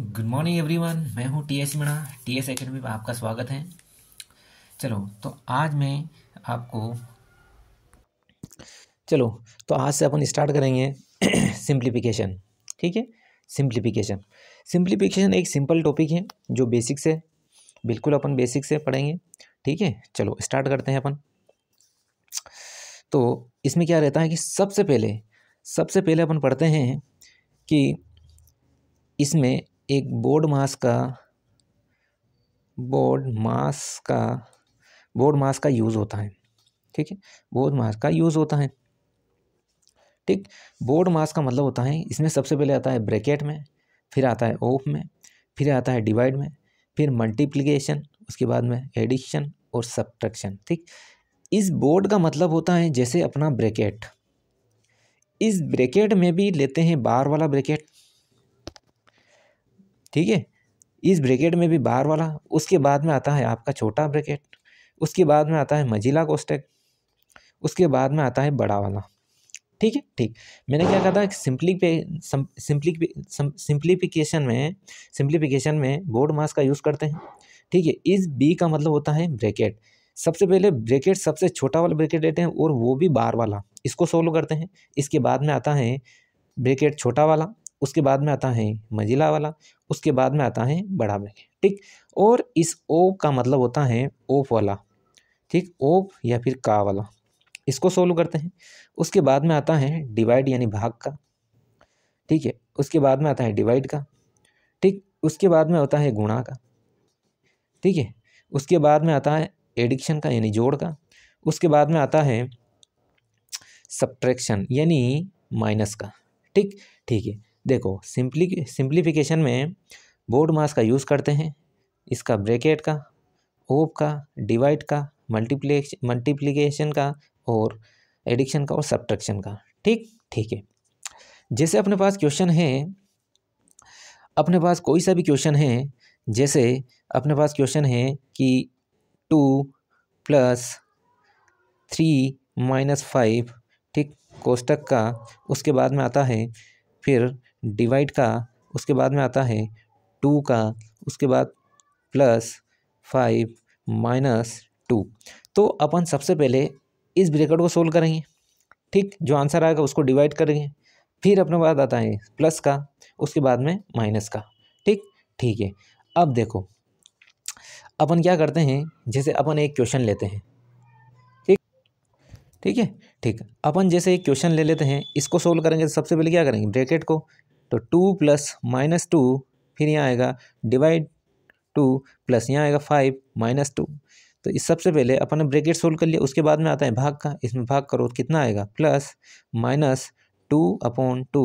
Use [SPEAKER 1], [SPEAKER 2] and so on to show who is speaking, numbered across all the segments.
[SPEAKER 1] good morning everyone मैं हूं T S Meena T S academy में आपका स्वागत है चलो तो आज मैं आपको चलो तो आज से अपन स्टार्ट करेंगे सिंप्लीफिकेशन ठीक है सिंप्लीफिकेशन सिंप्लीफिकेशन एक सिंपल टॉपिक है जो बेसिक से बिल्कुल अपन बेसिक से पढ़ेंगे ठीक है चलो स्टार्ट करते हैं अपन तो इसमें क्या रहता है कि सबसे पहले सबसे पहले अपन पढ़ते हैं कि इसमें एक बोर्ड मास का बोर्ड मास का बोर्ड मास का यूज़ होता है ठीक है बोर्ड मास का यूज़ होता है ठीक बोर्ड मास का मतलब होता है इसमें सबसे पहले आता है ब्रैकेट में फिर आता है ओफ में फिर आता है डिवाइड में फिर मल्टीप्लिकेशन उसके बाद में एडिशन और सब्ट्रैक्शन ठीक इस बोर्ड का मतलब होता है जैसे अपना ब्रैकेट इस ब्रैकेट में भी लेते हैं बार वाला ब्रैकेट ठीक है इस ब्रैकेट में भी बाहर वाला उसके बाद में आता है आपका छोटा ब्रैकेट उसके बाद में आता है मजिला कोस्टेक उसके बाद में आता है बड़ा वाला ठीक है ठीक मैंने क्या कहा था सिंपली पे सिंप्लीफिकेशन में सिंप्लीफिकेशन में बोर्ड मास का यूज़ करते हैं ठीक है इस बी का मतलब होता है ब्रैकेट सबसे पहले ब्रैकेट सबसे छोटा वाला ब्रैकेट लेते हैं और वो भी बार वाला इसको सोल्व करते हैं इसके बाद में आता है ब्रैकेट छोटा वाला उसके बाद में आता है मंजिला वाला उसके बाद में आता है बड़ा में ठीक और इस ओप का मतलब होता है ओप वाला ठीक ओप या फिर का वाला इसको सोल्व करते हैं उसके बाद में आता है डिवाइड यानी भाग का ठीक है उसके बाद में आता है डिवाइड का ठीक उसके बाद में होता है गुणा का ठीक है उसके बाद में आता है एडिक्शन का यानी जोड़ का उसके बाद में आता है सब्ट्रैक्शन यानी माइनस का ठीक ठीक है देखो सिंपली सिंप्लीफिकेशन में बोर्ड मास का यूज़ करते हैं इसका ब्रैकेट का ओप का डिवाइड का मल्टीप्लेक्स मल्टीप्लीकेशन का और एडिक्शन का और सब्ट्रैक्शन का ठीक ठीक है जैसे अपने पास क्वेश्चन है अपने पास कोई सा भी क्वेश्चन है जैसे अपने पास क्वेश्चन है कि two plus three minus five ठीक कोष्टक का उसके बाद में आता है फिर डिवाइड का उसके बाद में आता है टू का उसके बाद प्लस फाइव माइनस टू तो अपन सबसे पहले इस ब्रेकेट को सोल्व करेंगे ठीक जो आंसर आएगा उसको डिवाइड करेंगे फिर अपने बाद आता है प्लस का उसके बाद में माइनस का ठीक ठीक है अब देखो अपन क्या करते हैं जैसे अपन एक क्वेश्चन लेते हैं ठीक है ठीक अपन जैसे एक क्वेश्चन ले लेते हैं इसको सोल्व करेंगे तो सबसे पहले क्या करेंगे ब्रैकेट को तो टू प्लस माइनस टू फिर यहाँ आएगा डिवाइड टू प्लस यहाँ आएगा फाइव माइनस टू तो इस सबसे पहले अपन ने ब्रेकेट सोल्व कर लिया उसके बाद में आता है भाग का इसमें भाग करो तो कितना आएगा plus minus two upon two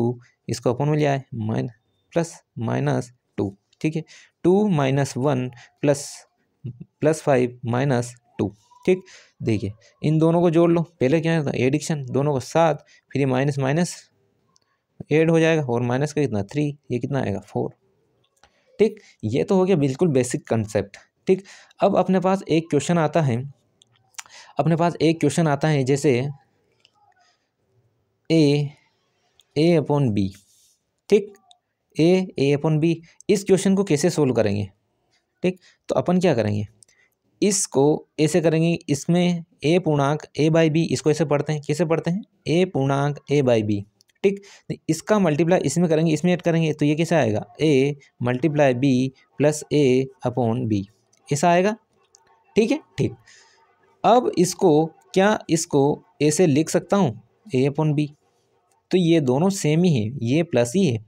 [SPEAKER 1] इसको अपॉन में लिया है माइन प्लस माइनस टू ठीक है two minus one plus plus five minus two ठीक देखिए इन दोनों को जोड़ लो पहले क्या है एडिक्शन दोनों को सात फिर ये माइनस माइनस एड हो जाएगा और माइनस का कितना थ्री ये कितना आएगा फोर ठीक ये तो हो गया बिल्कुल बेसिक कंसेप्ट ठीक अब अपने पास एक क्वेश्चन आता है अपने पास एक क्वेश्चन आता है जैसे ए ए अपॉन बी ठीक ए ए अपॉन बी इस क्वेश्चन को कैसे सोल्व करेंगे ठीक तो अपन क्या करेंगे इसको ऐसे करेंगे इसमें ए पूर्णांक ए बाई बी इसको ऐसे पढ़ते हैं कैसे पढ़ते हैं ए पूर्णांक ए बाई बी ठीक इसका मल्टीप्लाई इसमें करेंगे इसमें ऐड करेंगे तो ये कैसे आएगा A multiply B plus A upon B ऐसा आएगा ठीक है ठीक अब इसको क्या इसको ऐसे लिख सकता हूँ ए अपॉन बी तो ये दोनों सेम ही है ये प्लस ही है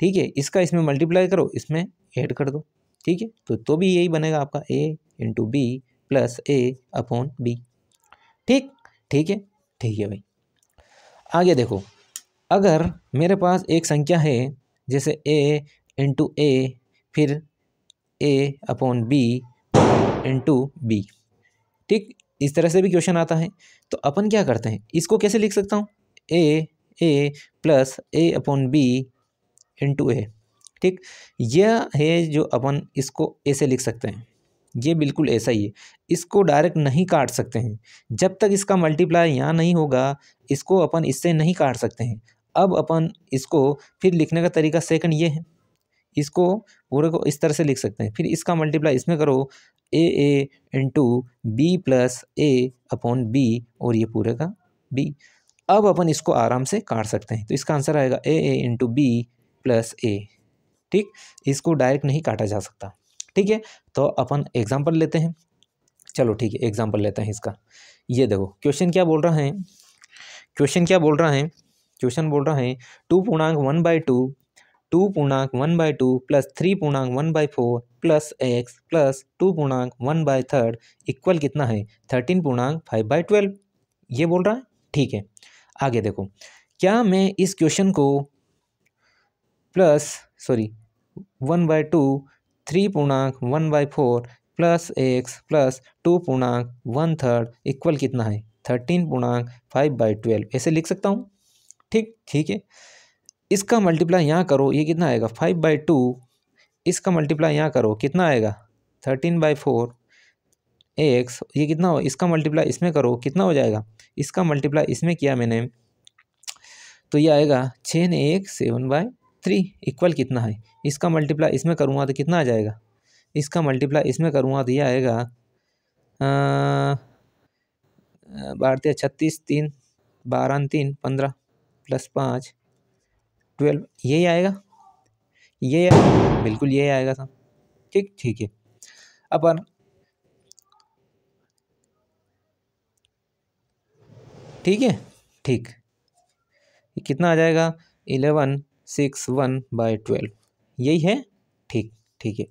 [SPEAKER 1] ठीक है इसका इसमें मल्टीप्लाई करो इसमें ऐड कर दो ठीक है तो तो भी यही बनेगा आपका A into B plus A upon B ठीक ठीक है ठीक है भाई आगे देखो अगर मेरे पास एक संख्या है जैसे ए इंटू ए फिर A upon B into B ठीक इस तरह से भी क्वेश्चन आता है तो अपन क्या करते हैं इसको कैसे लिख सकता हूँ A A plus A upon B into A ठीक यह है जो अपन इसको ऐसे लिख सकते हैं ये बिल्कुल ऐसा ही है इसको डायरेक्ट नहीं काट सकते हैं जब तक इसका मल्टीप्लाई यहाँ नहीं होगा इसको अपन इससे नहीं काट सकते हैं अब अपन इसको फिर लिखने का तरीका सेकंड ये है इसको पूरे को इस तरह से लिख सकते हैं फिर इसका मल्टीप्लाई इसमें करो A A into B plus A upon B और ये पूरे का बी अब अपन इसको आराम से काट सकते हैं तो इसका आंसर आएगा A A into B plus A ठीक इसको डायरेक्ट नहीं काटा जा सकता ठीक है तो अपन एग्जाम्पल लेते हैं चलो ठीक है एग्जाम्पल लेते हैं इसका ये देखो क्वेश्चन क्या बोल रहा है क्वेश्चन क्या बोल रहा है क्वेश्चन बोल रहा है टू पूर्णांक वन बाई टू टू पूर्णांक one by two plus three पूर्णांक one by four plus X plus two पूर्णांक वन बाई थर्ड इक्वल कितना है थर्टीन पूर्णांक फाइव बाई ट्वेल्व ये बोल रहा है ठीक है आगे देखो क्या मैं इस क्वेश्चन को plus sorry one by two three पूर्णांक one by four plus X plus two पूर्णांक वन थर्ड इक्वल कितना है थर्टीन पूर्णांक फाइव बाई ट्वेल्व ऐसे लिख सकता हूँ ठीक ठीक है इसका मल्टीप्लाई यहाँ करो ये कितना आएगा फाइव बाई टू इसका मल्टीप्लाई यहाँ करो कितना आएगा थर्टीन बाई फोर एक्स ये कितना हो इसका मल्टीप्लाई इसमें करो कितना हो जाएगा इसका मल्टीप्लाई इसमें किया मैंने तो ये आएगा छः ने एक सेवन बाई थ्री इक्वल कितना है इसका मल्टीप्लाई इसमें करूँगा तो कितना आ जाएगा इसका मल्टीप्लाई इसमें करूँगा तो यह आएगा भारतीय छत्तीस तीन बारह तीन पंद्रह प्लस पाँच ट्वेल्व यही आएगा ये आएगा बिल्कुल यही आएगा सर ठीक ठीक है अपन ठीक है ठीक कितना आ जाएगा eleven six one by twelve यही है ठीक ठीक है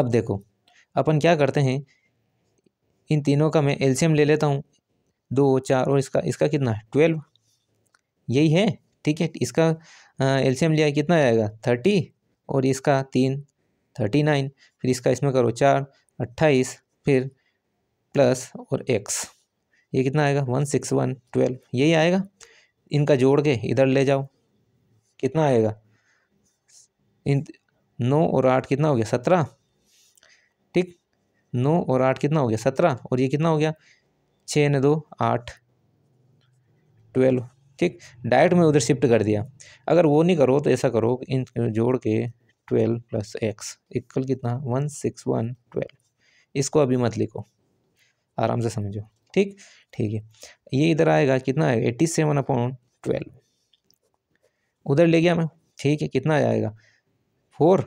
[SPEAKER 1] अब देखो अपन क्या करते हैं इन तीनों का मैं एल्शियम ले लेता हूँ दो चार और इसका इसका कितना है ट्वेल्व यही है ठीक है इसका एल्शियम लिया कितना आएगा थर्टी और इसका तीन थर्टी नाइन फिर इसका इसमें करो चार अट्ठाईस फिर प्लस और एक्स ये कितना आएगा वन सिक्स वन ट्वेल्व यही आएगा इनका जोड़ के इधर ले जाओ कितना आएगा इन नौ और आठ कितना हो गया सत्रह ठीक नौ और आठ कितना हो गया सत्रह और ये कितना हो गया छः ने दो आठ ट्वेल्व ठीक डायरेक्ट में उधर शिफ्ट कर दिया अगर वो नहीं करो तो ऐसा करो इन जोड़ के ट्वेल्व प्लस एक्स इक्वल कितना वन सिक्स वन ट्वेल्व इसको अभी मत लिखो आराम से समझो ठीक ठीक है ये इधर आएगा कितना आएगा एट्टी सेवन अपॉन ट्वेल्व उधर ले गया मैं ठीक है कितना आएगा फोर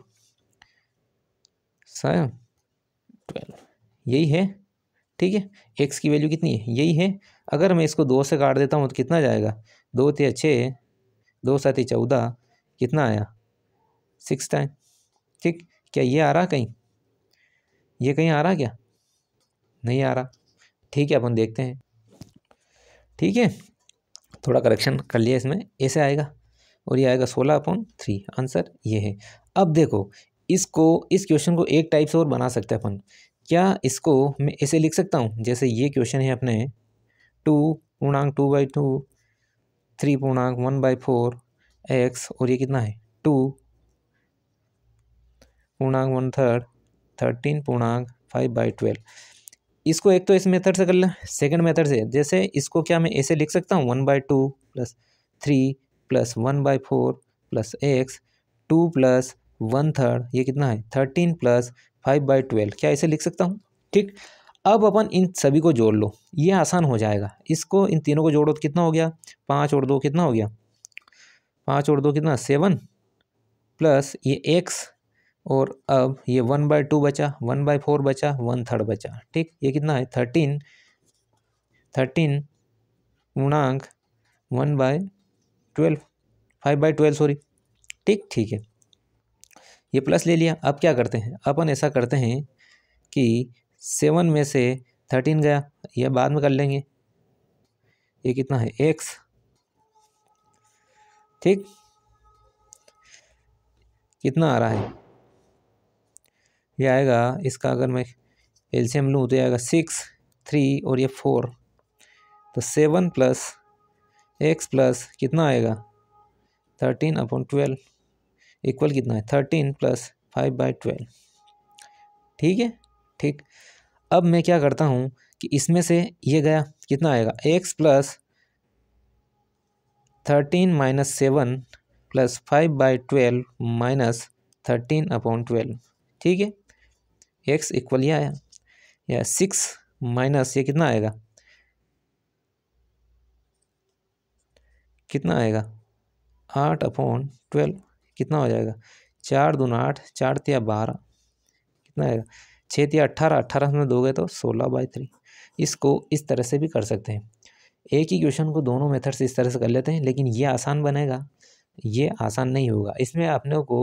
[SPEAKER 1] साया ट्वेल्व यही है ठीक है एक्स की वैल्यू कितनी है यही है अगर मैं इसको दो से काट देता हूँ तो कितना जाएगा दो ते छः दो सात चौदह कितना आया सिक्स टाइम ठीक क्या ये आ रहा कहीं ये कहीं आ रहा क्या नहीं आ रहा ठीक है अपन देखते हैं ठीक है थोड़ा करेक्शन कर लिया इसमें ऐसे आएगा और ये आएगा सोलह अपॉन थ्री आंसर ये है अब देखो इसको इस क्वेश्चन को एक टाइप से और बना सकते हैं अपन क्या इसको मैं ऐसे लिख सकता हूँ जैसे ये क्वेश्चन है अपने टू पूर्णांक टू बाई टू थ्री पूर्णांक वन बाई फोर एक्स और ये कितना है टू पूर्णांक वन थर्ड थर्टीन पूर्णांक फाइव बाई ट्वेल्व इसको एक तो इस मेथड से कर लें सेकेंड मेथड से जैसे इसको क्या मैं ऐसे लिख सकता हूँ one by two plus three plus one by four plus X two plus one third ये कितना है thirteen plus five by twelve क्या इसे लिख सकता हूँ ठीक अब अपन इन सभी को जोड़ लो ये आसान हो जाएगा इसको इन तीनों को जोड़ो तो कितना हो गया पाँच और दो कितना हो गया पाँच और दो कितना सेवन प्लस ये एक्स और अब ये वन बाय टू बचा वन बाय फोर बचा वन थर्ड बचा ठीक ये कितना है थर्टीन थर्टीन पूर्णांक one by twelve five by twelve sorry ठीक ठीक है ये प्लस ले लिया अब क्या करते हैं अपन ऐसा करते हैं कि सेवन में से थर्टीन गया यह बाद में कर लेंगे ये कितना है एक्स ठीक कितना आ रहा है ये आएगा इसका अगर मैं एल्शियम लूँ तो ये आएगा सिक्स थ्री और ये फोर तो सेवन प्लस एक्स प्लस कितना आएगा थर्टीन अपॉन ट्वेल्व इक्वल कितना है thirteen plus five by twelve ठीक है ठीक अब मैं क्या करता हूँ कि इसमें से ये गया कितना आएगा X plus thirteen minus seven plus five by twelve minus thirteen upon twelve ठीक है एक्स इक्वल ये आया या सिक्स माइनस ये कितना आएगा कितना आएगा आठ अपॉन ट्वेल्व कितना हो जाएगा चार दून आठ चार तिया बारह कितना आएगा छः तिया अट्ठारह अट्ठारह में दोगे तो सोलह बाई थ्री इसको इस तरह से भी कर सकते हैं एक ही क्वेश्चन को दोनों मेथड से इस तरह से कर लेते हैं लेकिन ये आसान बनेगा ये आसान नहीं होगा इसमें अपने को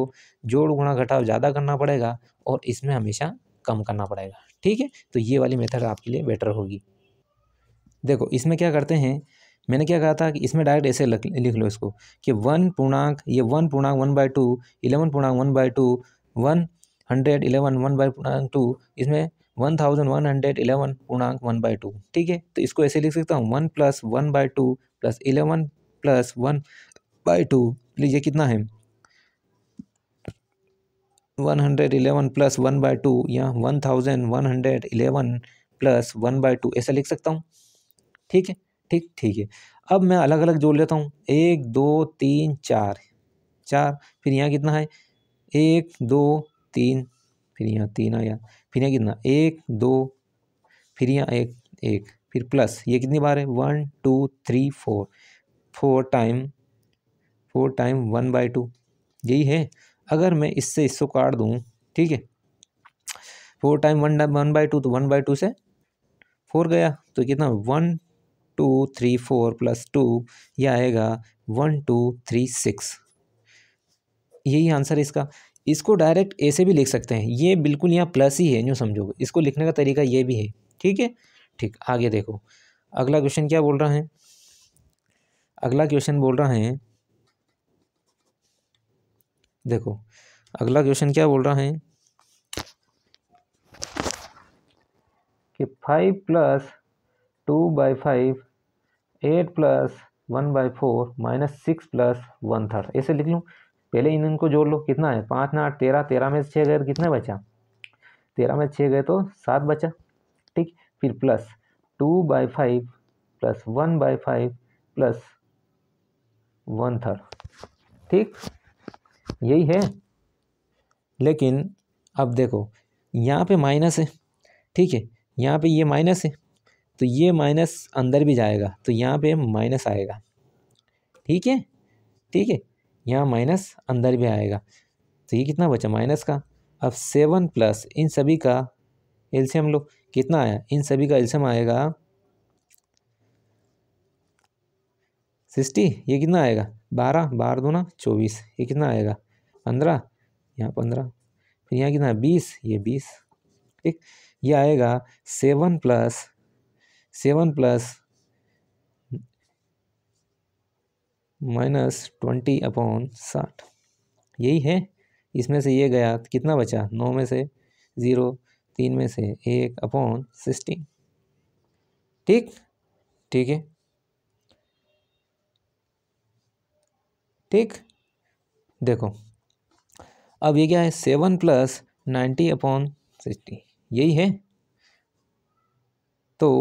[SPEAKER 1] जोड़ गुणा घटाव ज़्यादा करना पड़ेगा और इसमें हमेशा कम करना पड़ेगा ठीक है तो ये वाली मेथड आपके लिए बेटर होगी देखो इसमें क्या करते हैं मैंने क्या कहा था कि इसमें डायरेक्ट ऐसे लिख लो इसको कि वन पूर्णांक ये वन पूर्णांक वन बाई टू इलेवन पूर्णांक one by two one hundred eleven one by पूर्णांक टू इसमें one thousand one hundred eleven पूर्णांक वन बाई टू ठीक है तो इसको ऐसे लिख सकता हूँ one plus one by two plus eleven plus one by two ये कितना है one hundred eleven plus one by two या one thousand one hundred eleven plus one by two ऐसा लिख सकता हूँ ठीक है ठीक ठीक है अब मैं अलग अलग जोड़ लेता हूँ एक दो तीन चार चार फिर यहाँ कितना है एक दो तीन फिर यहाँ तीन आया फिर यहाँ कितना एक दो फिर यहाँ एक एक फिर प्लस ये कितनी बार है one two three four four time four time one by two यही है अगर मैं इससे इसको काट दूँ ठीक है four time one one by two तो वन बाई टू से फोर गया तो कितना one two three four plus two यह आएगा वन टू थ्री सिक्स यही आंसर है इसका इसको डायरेक्ट ऐसे भी लिख सकते हैं ये बिल्कुल यहाँ प्लस ही है जो समझोगे इसको लिखने का तरीका ये भी है ठीक है ठीक आगे देखो अगला क्वेश्चन क्या बोल रहा है अगला क्वेश्चन बोल रहा है देखो अगला क्वेश्चन क्या बोल रहा है कि five plus two by five eight plus one by four minus six plus one third ऐसे लिख लूँ पहले इन इनको जोड़ लो कितना है पाँच ना आठ तेरह तेरह में से छः गए तो कितना बचा तेरह में छः गए तो सात बचा ठीक फिर plus two by five plus one by five plus one third ठीक यही है लेकिन अब देखो यहाँ पे माइनस है ठीक है यहाँ पे ये माइनस है तो ये माइनस अंदर भी जाएगा तो यहाँ पे माइनस आएगा ठीक है ठीक है यहाँ माइनस अंदर भी आएगा तो ये कितना बचा माइनस का अब सेवन प्लस इन सभी का एल्शियम लो कितना आया इन सभी का एल्शियम आएगा सिक्सटी ये कितना आएगा बारह बारह दो ना चौबीस ये कितना आएगा पंद्रह यहाँ पंद्रह फिर यहाँ कितना बीस ये बीस ठीक ये आएगा seven plus seven plus minus twenty upon साठ यही है इसमें से ये गया कितना बचा नौ में से ज़ीरो तीन में से एक अपॉन सिक्सटीन ठीक ठीक है ठीक देखो अब ये क्या है seven plus ninety upon sixty यही है तो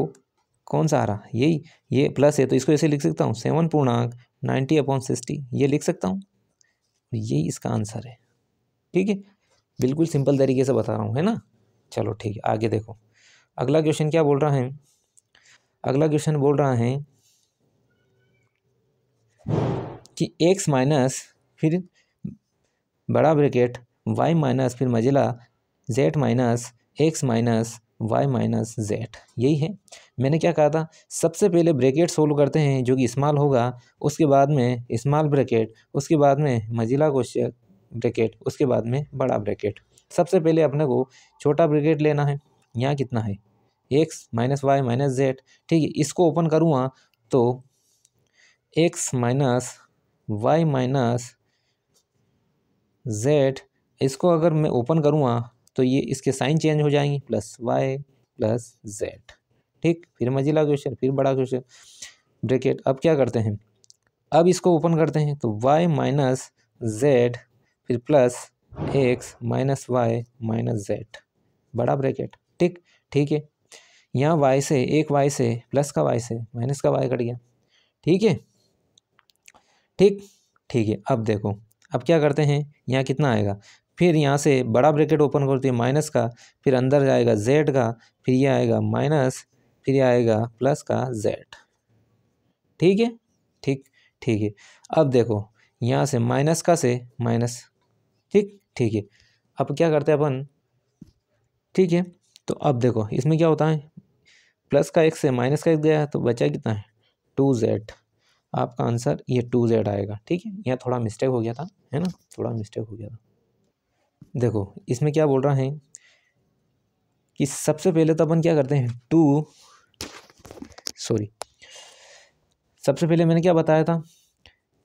[SPEAKER 1] कौन सा आ रहा यही ये प्लस है तो इसको ऐसे लिख सकता हूँ सेवन पूर्णांक नाइन्टी अपॉन सिक्सटी ये लिख सकता हूँ यही इसका आंसर है ठीक है बिल्कुल सिंपल तरीके से बता रहा हूँ है ना चलो ठीक है आगे देखो अगला क्वेश्चन क्या बोल रहा है अगला क्वेश्चन बोल रहा है कि एक्स माइनस फिर बड़ा ब्रैकेट वाई माइनस फिर मजिला Z minus X minus Y minus Z यही है मैंने क्या कहा था सबसे पहले ब्रैकेट सोल्व करते हैं जो कि इस्माल होगा उसके बाद में इस्माल ब्रैकेट उसके बाद में मजिला क्वेश्चन ब्रैकेट उसके बाद में बड़ा ब्रैकेट सबसे पहले अपने को छोटा ब्रैकेट लेना है यहाँ कितना है X minus Y minus Z ठीक है इसको ओपन करूँगा तो X minus Y minus Z इसको अगर मैं ओपन करूँगा तो ये इसके साइन चेंज हो जाएंगे प्लस वाई प्लस जेड ठीक फिर मजिला क्वेश्चन फिर बड़ा क्वेश्चन ब्रेकेट अब क्या करते हैं अब इसको ओपन करते हैं तो वाई माइनस जेड फिर plus X minus Y minus Z बड़ा ब्रैकेट ठीक ठीक है यहाँ वाई से एक वाई से प्लस का वाई से माइनस का वाई कट गया ठीक है ठीक ठीक है अब देखो अब क्या करते हैं यहाँ कितना आएगा फिर यहाँ से बड़ा ब्रैकेट ओपन करती है माइनस का फिर अंदर जाएगा जेड का फिर ये आएगा माइनस फिर ये आएगा प्लस का जेड ठीक है ठीक ठीक है अब देखो यहाँ से माइनस का से माइनस ठीक ठीक है अब क्या करते हैं अपन ठीक है तो अब देखो इसमें क्या होता है प्लस का एक से माइनस का एक गया तो बचा कितना है टू जेड आपका आंसर ये टू जेड आएगा ठीक है यहाँ थोड़ा मिस्टेक हो गया था है ना थोड़ा मिस्टेक हो गया था देखो इसमें क्या बोल रहा है कि सबसे पहले तो अपन क्या करते हैं टू सॉरी सबसे पहले मैंने क्या बताया था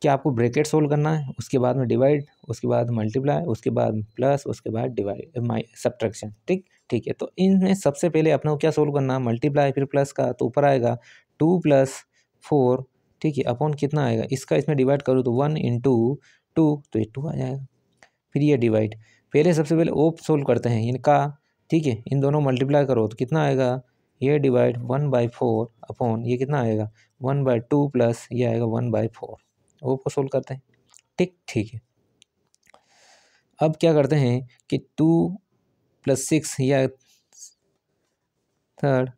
[SPEAKER 1] कि आपको ब्रैकेट सोल्व करना है उसके बाद में डिवाइड उसके बाद मल्टीप्लाई उसके बाद प्लस उसके बाद डिवाइड माई सब्ट्रैक्शन ठीक ठीक है तो इनमें सबसे पहले अपने को क्या सोल्व करना मल्टीप्लाई फिर प्लस का तो ऊपर आएगा टू प्लस फोर ठीक है अपॉन कितना आएगा इसका इसमें डिवाइड करूँ तो वन इन टू टू तो ये टू आ जाएगा फिर ये डिवाइड पहले सबसे पहले ओप सोल्व करते हैं इनका ठीक है इन दोनों मल्टीप्लाई करो तो कितना आएगा ये divide one by four upon ये कितना आएगा वन बाई टू प्लस ये आएगा वन बाई फोर ओप को सोल्व करते हैं ठीक ठीक है अब क्या करते हैं कि टू प्लस सिक्स या थर्ड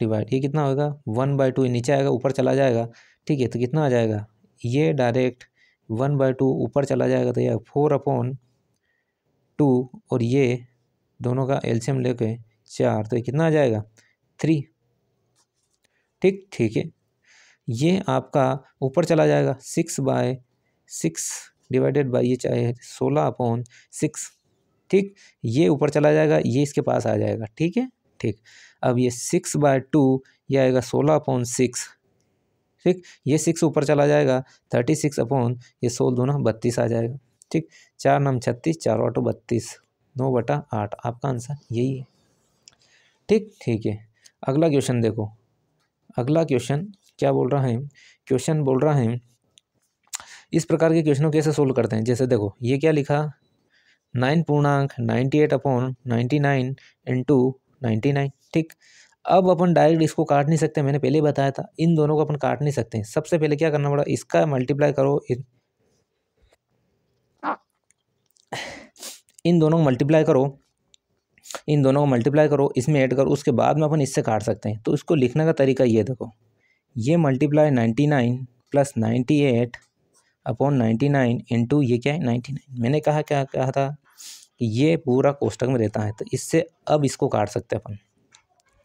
[SPEAKER 1] डिवाइड ये कितना होगा वन बाई टू नीचे आएगा ऊपर चला जाएगा ठीक है तो कितना आ जाएगा ये डायरेक्ट वन बाई टू ऊपर चला जाएगा तो यह फोर अपॉन टू और ये दोनों का एल्शियम ले कर चार तो ये कितना आ जाएगा थ्री ठीक ठीक है ये आपका ऊपर चला जाएगा six by six divided by ये चाहे सोलह अपॉन सिक्स ठीक ये ऊपर चला जाएगा ये इसके पास आ जाएगा ठीक है ठीक अब ये सिक्स बाय टू ये आएगा सोलह अपॉन सिक्स ठीक ये सिक्स ऊपर चला जाएगा थर्टी सिक्स अपॉन ये सोल दोनों बत्तीस आ जाएगा ठीक चार नम छत्तीस चार आटो बत्तीस नौ बटा आठ आपका आंसर यही है ठीक ठीक है अगला क्वेश्चन देखो अगला क्वेश्चन क्या बोल रहा है क्वेश्चन बोल रहा है इस प्रकार के क्वेश्चनों कैसे सोल्व करते हैं जैसे देखो ये क्या लिखा नाइन पूर्णांक ninety eight upon ninety nine into ninety nine ठीक अब अपन डायरेक्ट इसको काट नहीं सकते मैंने पहले बताया था इन दोनों को अपन काट नहीं सकते सबसे पहले क्या करना पड़ा इसका मल्टीप्लाई करो इन दोनों को मल्टीप्लाई करो इन दोनों को मल्टीप्लाई करो इसमें ऐड करो उसके बाद में अपन इससे काट सकते हैं तो इसको लिखने का तरीका ये देखो ये multiply ninety nine plus ninety eight upon ninety nine into ये क्या है नाइन्टी नाइन मैंने कहा क्या कहा था कि ये पूरा कोष्टक में रहता है तो इससे अब इसको काट सकते हैं अपन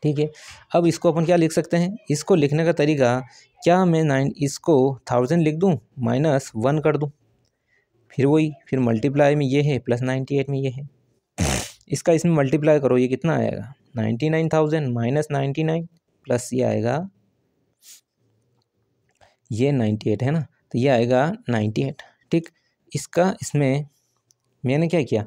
[SPEAKER 1] ठीक है अब इसको अपन क्या लिख सकते हैं इसको लिखने का तरीका क्या मैं नाइन इसको थाउजेंड लिख दूँ माइनस वन कर दूँ फिर वही फिर मल्टीप्लाई में ये है प्लस नाइन्टी एट में ये है इसका इसमें मल्टीप्लाई करो ये कितना आएगा ninety nine thousand minus ninety nine plus ये आएगा ये नाइन्टी एट है ना तो ये आएगा नाइन्टी एट ठीक इसका इसमें मैंने क्या किया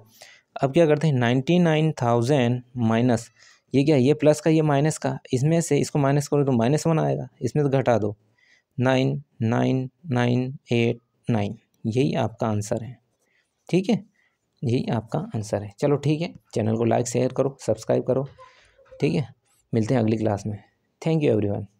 [SPEAKER 1] अब क्या करते हैं नाइन्टी नाइन थाउजेंड माइनस ये क्या है ये प्लस का ये माइनस का इसमें से इसको माइनस करो तो माइनस वन आएगा इसमें तो घटा दो nine nine nine eight nine यही आपका आंसर है ठीक है यही आपका आंसर है चलो ठीक है चैनल को लाइक शेयर करो सब्सक्राइब करो ठीक है मिलते हैं अगली क्लास में थैंक यू एवरीवन